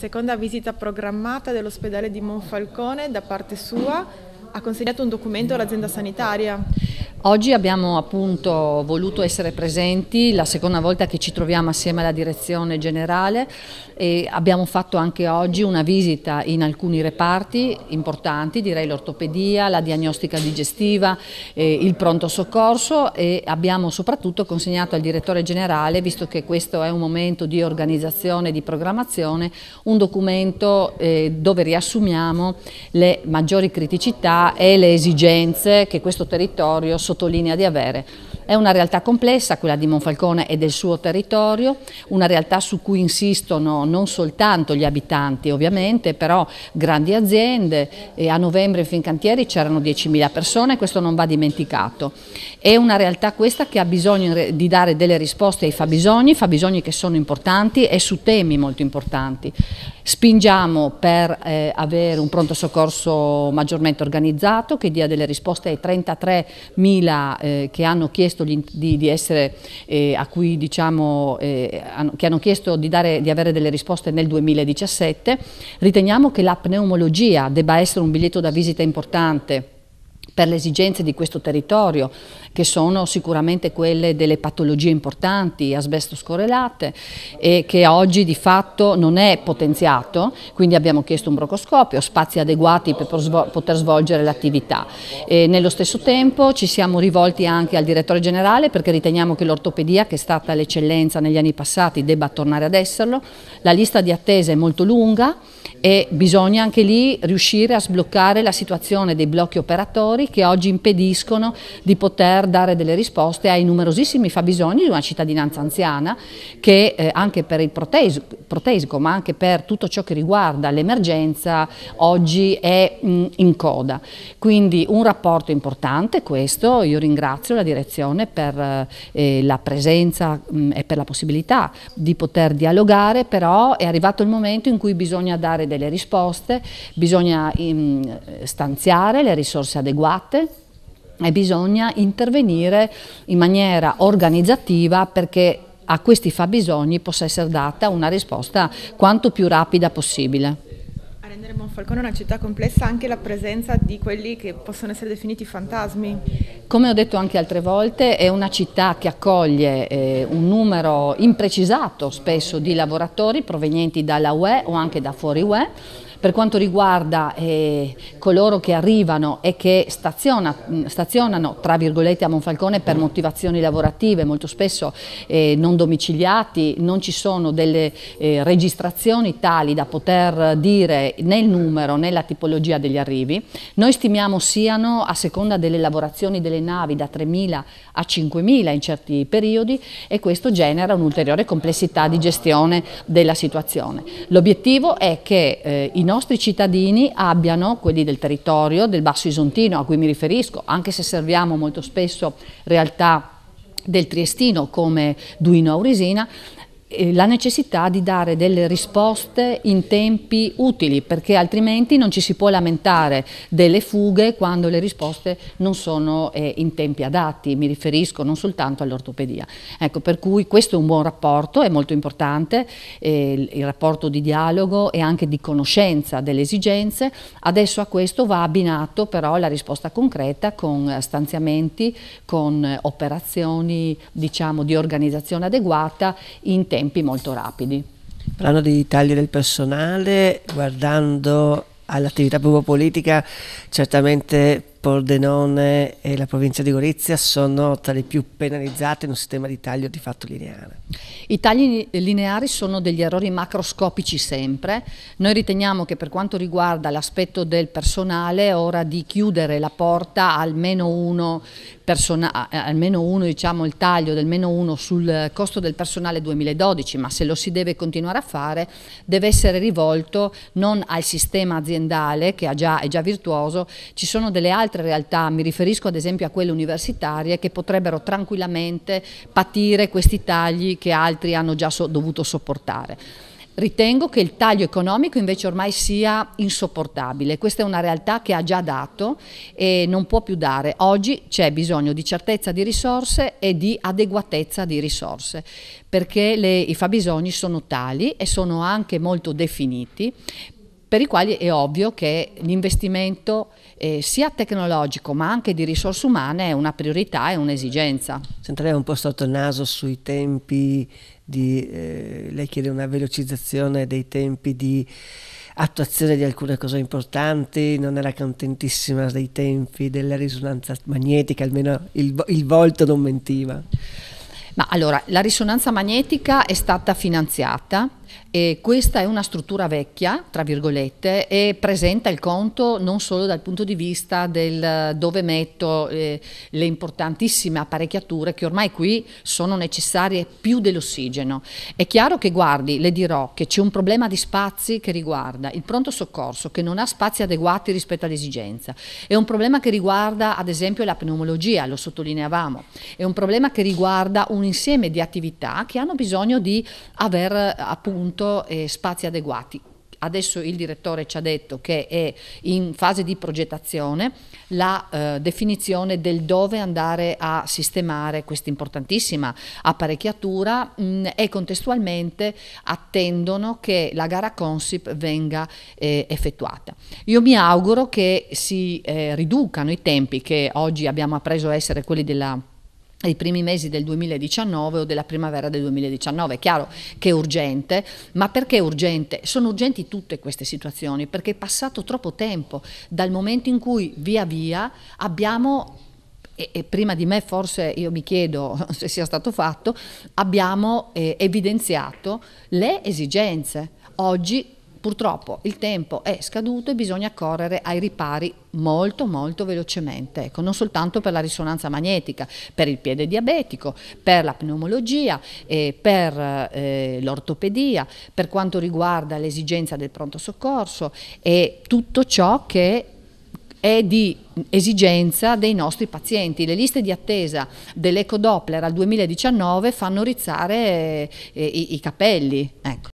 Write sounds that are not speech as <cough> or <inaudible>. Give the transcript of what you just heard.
seconda visita programmata dell'ospedale di Monfalcone da parte sua ha consegnato un documento all'azienda sanitaria. Oggi abbiamo appunto voluto essere presenti, la seconda volta che ci troviamo assieme alla direzione generale e abbiamo fatto anche oggi una visita in alcuni reparti importanti, direi l'ortopedia, la diagnostica digestiva, eh, il pronto soccorso e abbiamo soprattutto consegnato al direttore generale, visto che questo è un momento di organizzazione e di programmazione, un documento eh, dove riassumiamo le maggiori criticità e le esigenze che questo territorio sottolinea di avere. È una realtà complessa, quella di Monfalcone e del suo territorio, una realtà su cui insistono non soltanto gli abitanti ovviamente, però grandi aziende, a novembre in Fincantieri c'erano 10.000 persone, questo non va dimenticato. È una realtà questa che ha bisogno di dare delle risposte ai fabbisogni, fabbisogni che sono importanti e su temi molto importanti. Spingiamo per eh, avere un pronto soccorso maggiormente organizzato che dia delle risposte ai 33.000 eh, che hanno chiesto di, di essere, eh, a cui diciamo, eh, che hanno chiesto di, dare, di avere delle risposte nel 2017. Riteniamo che la pneumologia debba essere un biglietto da visita importante per le esigenze di questo territorio, che sono sicuramente quelle delle patologie importanti, asbesto scorrelate, e che oggi di fatto non è potenziato, quindi abbiamo chiesto un brocoscopio, spazi adeguati per poter svolgere l'attività. Nello stesso tempo ci siamo rivolti anche al direttore generale perché riteniamo che l'ortopedia, che è stata l'eccellenza negli anni passati, debba tornare ad esserlo. La lista di attesa è molto lunga, e bisogna anche lì riuscire a sbloccare la situazione dei blocchi operatori che oggi impediscono di poter dare delle risposte ai numerosissimi fabbisogni di una cittadinanza anziana che eh, anche per il protesico, ma anche per tutto ciò che riguarda l'emergenza oggi è mh, in coda. Quindi un rapporto importante questo, io ringrazio la direzione per eh, eh la presenza mh, e per la possibilità di poter dialogare, però è arrivato il momento in cui bisogna dare delle risposte, bisogna um, stanziare le risorse adeguate e bisogna intervenire in maniera organizzativa perché a questi fabbisogni possa essere data una risposta quanto più rapida possibile. Falcone è una città complessa anche la presenza di quelli che possono essere definiti fantasmi. Come ho detto anche altre volte, è una città che accoglie eh, un numero imprecisato spesso di lavoratori provenienti dalla UE o anche da fuori UE per quanto riguarda eh, coloro che arrivano e che staziona, stazionano tra virgolette a Monfalcone per motivazioni lavorative, molto spesso eh, non domiciliati, non ci sono delle eh, registrazioni tali da poter dire né il numero né la tipologia degli arrivi, noi stimiamo siano a seconda delle lavorazioni delle navi da 3.000 a 5.000 in certi periodi e questo genera un'ulteriore complessità di gestione della situazione. L'obiettivo è che eh, i nostri cittadini abbiano, quelli del territorio, del Basso Isontino a cui mi riferisco, anche se serviamo molto spesso realtà del Triestino come Duino Aurisina, eh, la necessità di dare delle risposte in tempi utili perché altrimenti non ci si può lamentare delle fughe quando le risposte non sono eh, in tempi adatti, mi riferisco non soltanto all'ortopedia. Ecco, per cui questo è un buon rapporto, è molto importante, eh, il rapporto di dialogo e anche di conoscenza delle esigenze, adesso a questo va abbinato però la risposta concreta con eh, stanziamenti, con eh, operazioni diciamo, di organizzazione adeguata in tempi tempi molto rapidi. Parlando di tagli del personale, guardando all'attività proprio politica, certamente Pordenone e la provincia di Gorizia sono tra le più penalizzate in un sistema di taglio di fatto lineare. I tagli lineari sono degli errori macroscopici sempre. Noi riteniamo che per quanto riguarda l'aspetto del personale è ora di chiudere la porta almeno uno, al meno uno diciamo il taglio del meno uno sul costo del personale 2012, ma se lo si deve continuare a fare deve essere rivolto non al sistema aziendale che è già, è già virtuoso, ci sono delle altre altre realtà, mi riferisco ad esempio a quelle universitarie che potrebbero tranquillamente patire questi tagli che altri hanno già so dovuto sopportare. Ritengo che il taglio economico invece ormai sia insopportabile, questa è una realtà che ha già dato e non può più dare. Oggi c'è bisogno di certezza di risorse e di adeguatezza di risorse, perché le, i fabbisogni sono tali e sono anche molto definiti, per i quali è ovvio che l'investimento eh, sia tecnologico ma anche di risorse umane è una priorità e un'esigenza. Sentirei un po' sotto il naso sui tempi di, eh, lei chiede una velocizzazione dei tempi di attuazione di alcune cose importanti, non era contentissima dei tempi della risonanza magnetica, almeno il, il volto non mentiva. Ma allora, la risonanza magnetica è stata finanziata e questa è una struttura vecchia, tra virgolette, e presenta il conto non solo dal punto di vista del eh, dove metto eh, le importantissime apparecchiature che ormai qui sono necessarie più dell'ossigeno. È chiaro che guardi, le dirò che c'è un problema di spazi che riguarda il pronto soccorso che non ha spazi adeguati rispetto all'esigenza. È un problema che riguarda ad esempio la pneumologia, lo sottolineavamo. È un problema che riguarda un insieme di attività che hanno bisogno di aver appunto appunto eh, spazi adeguati. Adesso il direttore ci ha detto che è in fase di progettazione la eh, definizione del dove andare a sistemare questa importantissima apparecchiatura mh, mm, e contestualmente attendono che la gara Consip venga eh, effettuata. Io mi auguro che si eh, riducano i tempi che oggi abbiamo appreso essere quelli della i primi mesi del 2019 o della primavera del 2019. È chiaro che è urgente, ma perché è urgente? Sono urgenti tutte queste situazioni, perché è passato troppo tempo dal momento in cui via via abbiamo e, prima di me forse io mi chiedo <laughs> se sia stato fatto, abbiamo eh, evidenziato le esigenze. Oggi Purtroppo il tempo è scaduto e bisogna correre ai ripari molto molto velocemente, ecco, non soltanto per la risonanza magnetica, per il piede diabetico, per la pneumologia, eh, per eh, l'ortopedia, per quanto riguarda l'esigenza del pronto soccorso e tutto ciò che è di esigenza dei nostri pazienti. Le liste di attesa dell'Eco Doppler al 2019 fanno rizzare eh, i, i, capelli. Ecco.